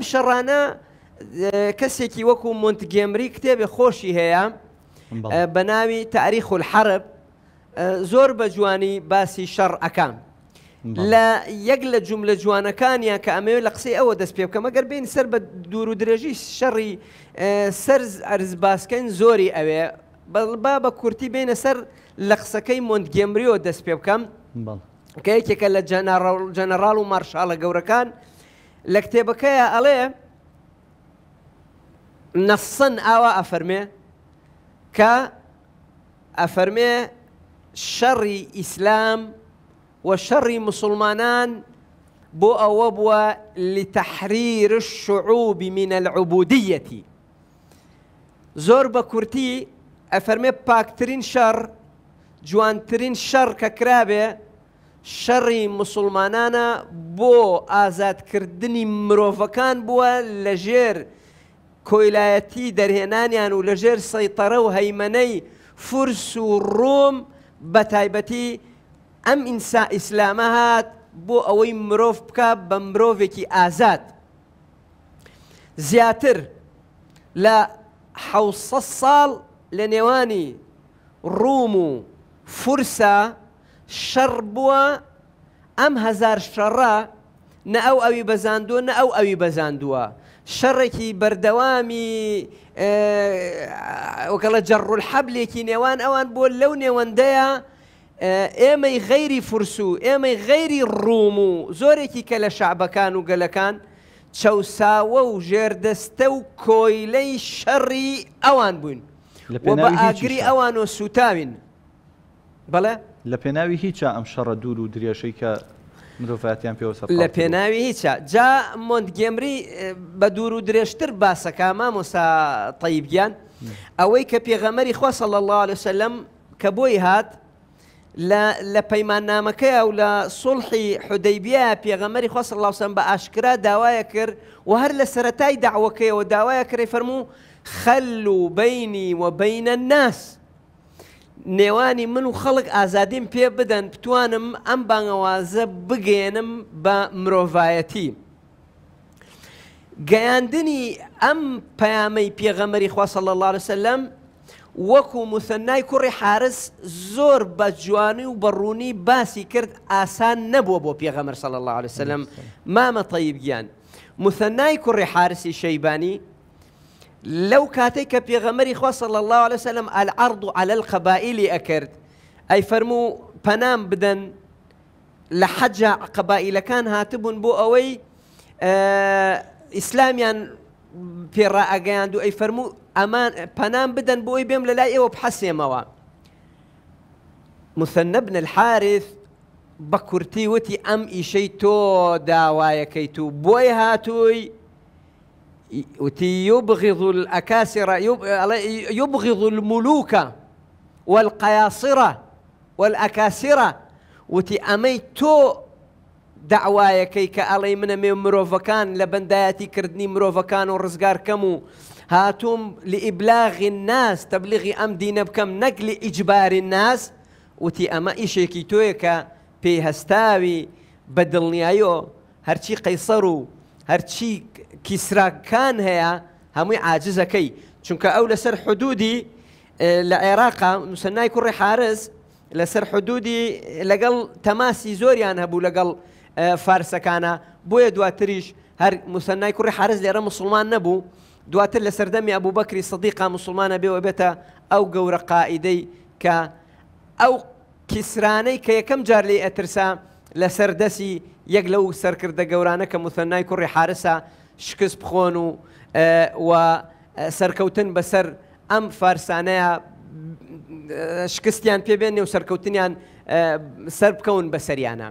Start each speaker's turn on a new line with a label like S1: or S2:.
S1: ئەم شەڕانە کەسێکی وەکو مونتگێمری کتێبێ خۆشی هەیە بە ناوی تاریخ و الحرب زۆر بە جوانی باسی شەڕەکان. لە یەک لە جوملە جوانەکانیان کە ئەمەوێت لە قسەی ئەوە دەست پێ بکەم ئەگەر بین سەر بە دوور و درێژی شەڕی سرز ئەرز باسکەین زۆری ئەوێ بەڵبا بە کورتی بینە سەر لە قسەکەی مۆندگەمریەوە دەست پێ بکەم کە یەکێکە لە جەنەرال و مارشالە گەورەکان لە کتێبەکەیە نصن اوا ئاوا ئەفەرمێ کە شر شەڕی ئیسلام و شەڕی مسلمانان بۆ ئەوە لتحرير الشعوب من العبودية زور بكورتي أفرمي باكترين شر جوانترين شر جوانترین شەڕی مسلمانانە بۆ ئازادکردنی مرۆڤەکان بووە لەژێر کۆیلایەتی دەرهێنانیان و لەژێر سەیتەرە و هەیمەنەی فرس و ڕۆم بە تایبەتی ئەم ئینسا ئیسلامە هات بۆ ئەوەی مرۆڤ بکە بە مرۆڤێکی ئازاد. زیاتر لە حوسە ساڵ لە نێوانی ڕوم و فرسە شەڕ بووە ئەم هزار شەڕە نە ئەو ئەوی بەزاندووە نە ئەو ئەوی بەزاندووە شەڕێکی بەردەوامی وکەڵە جەڕول حەبلێکی نێوان ئەوان بۆ لەو نێوەندەیە ئێمەی غەیری فرس و ئێمەی غەیری ڕوم و زۆرێکی کە لە شعبەکان و گەلەکان چەساوە و ژێردەستە و کۆیلەی شەڕی ئەوان بووین
S2: بە ئاگری ئەوان
S1: و سوتاوین بەڵێ؟ لە پێناوی هیچ ئەم شەڕە دوور و درێژەی کە مرۆڤاتیان پێوە لە پێناوی هیچە جا مۆندگێمری بە دوور و درێژتر باسەکە مامۆسا تەیبگیان ئەوەی کە پێغەمەری خۆسە لە الله لەسلم کە بۆی هات لە پەیمانامەکەی و لە سڵحی حودەیبیە پێغەمەری خۆسە لاوسم بە ئاشکرا داوایە کرد و هەر لە سەتای داعوەکەیەوە داوایە کری فەرموو خەل و بینی و بینە ناس. نێوانی من و خەڵک ئازادیم پێ بدەن بتوانم ئەم بانگەوازە بگێنم بە مرۆڤایەتی. گەیاندنی ئەم پەیامەی پێغەمەری خواسە لە لارسەلم وەکو موسەنای کوڕی حارس زۆر بە جوانی و بەڕوونی باسی کرد ئاسان نەبووە بۆ پێغەمەر سەڵ الله عليه وسلم مامە تەیبگیان موسەنای کوڕی حارسی شەیبانی لو كاتيك کە خوا صلى الله عليه وسلم العرض على القبائل ئەکرد ئەی فەرموو بدن بدەن لە حەجا قەبائیلەکان هاتبوون بۆ ئەوەی ئیسلامیان آه، پێڕائگەیاند و ئەی فەرموو ئەمان پەنام بدەن بۆ ئەوی بێم للاقي لای ئێوە مثنى بن الحارث بكرتي وتي أم ئەم تو داوايا كيتو بوي هاتوي يبغض الأكاسرة يبغض الملوك والقياصرة والأكاسرة وتي أميتو دعوايا دعوایەکەی علي من مروفكان مێ كردني مروفكان ورزقار كمو هاتوم لإبلاغ الناس تبلغي أم ل بكم نقل إجبار الناس وتي أما نەک لە ئیجباری ناس وتی هرشي قيصرو هرشي کیسراکان هەیە هەمووی عاجزەکەی چونکە ئەو لەسەر حدودی لە عێراقا موسنای کوڕی حارز لەسەر حدودی لەگەڵ تەماسی زۆریان هەبوو لەگەڵ فارسەکانە بۆیە دواتریش هەر موسنای کوڕی حارز لێرە مسلمان نەبوو دواتر لە سەردەمی ئەبوو بەکری سەدیقا مسلمانە بێەوە بێتە ئەو گەورە قائیدەی کە ئەو کیسرانەی کە یەکەم جار لێ ئەترسا لە سەردەسی یەک لەو سەرکردە گەورانە کە موسنای کوڕی حارسە شکست بخۆن و و سەرکەوتن بەسەر ئەم فارسانەیە شکستیان پێبێنێ و سەرکەوتنیان سەر بکەون بەسەریانە.